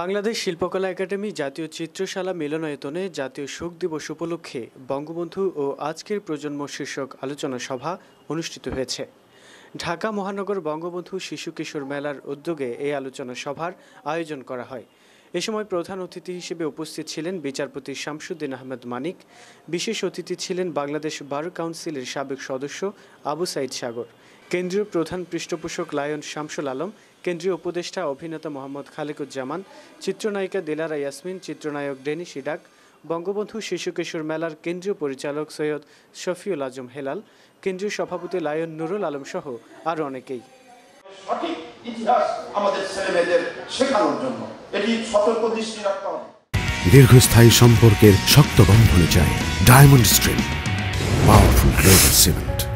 বাংলাদেশ শিল্পকলা একাডেমি জাতীয় চিত্রশালা মিলনায়তনে জাতীয় শোক দিবস উপলক্ষে বঙ্গবন্ধু ও আজকের প্রজন্ম শীর্ষক আলোচনা সভা অনুষ্ঠিত হয়েছে ঢাকা মহানগর বঙ্গবন্ধু শিশু কিশোর মেলার উদ্যোগে এই আলোচনা সভার আয়োজন করা হয় এ সময় প্রধান অতিথি হিসেবে উপস্থিত ছিলেন বিচারপতি শামসুদ্দিন আহমেদ মানিক বিশেষ অতিথি ছিলেন বাংলাদেশ বার কাউন্সিলের সাবেক সদস্য আবু সাইদ সাগর কেন্দ্রীয় প্রধান পৃষ্ঠপোষক লায়ন শামসুল আলম কেন্দ্রীয় উপদেষ্টা অভিনেতা মোহাম্মদ খালেকুজ্জামান চিত্রনায়িকা দিলারা ইয়াসমিন চিত্রনায়ক ডেনি সিডাক বঙ্গবন্ধু শিশু কিশোর মেলার কেন্দ্রীয় পরিচালক সৈয়দ শফিউল আজম হেলাল কেন্দ্রীয় সভাপতি লায়ন নুরুল আলম সহ আরও অনেকেই দীর্ঘস্থায়ী সম্পর্কের শক্ত বন্ধনে চায় diamond stream powerful global cement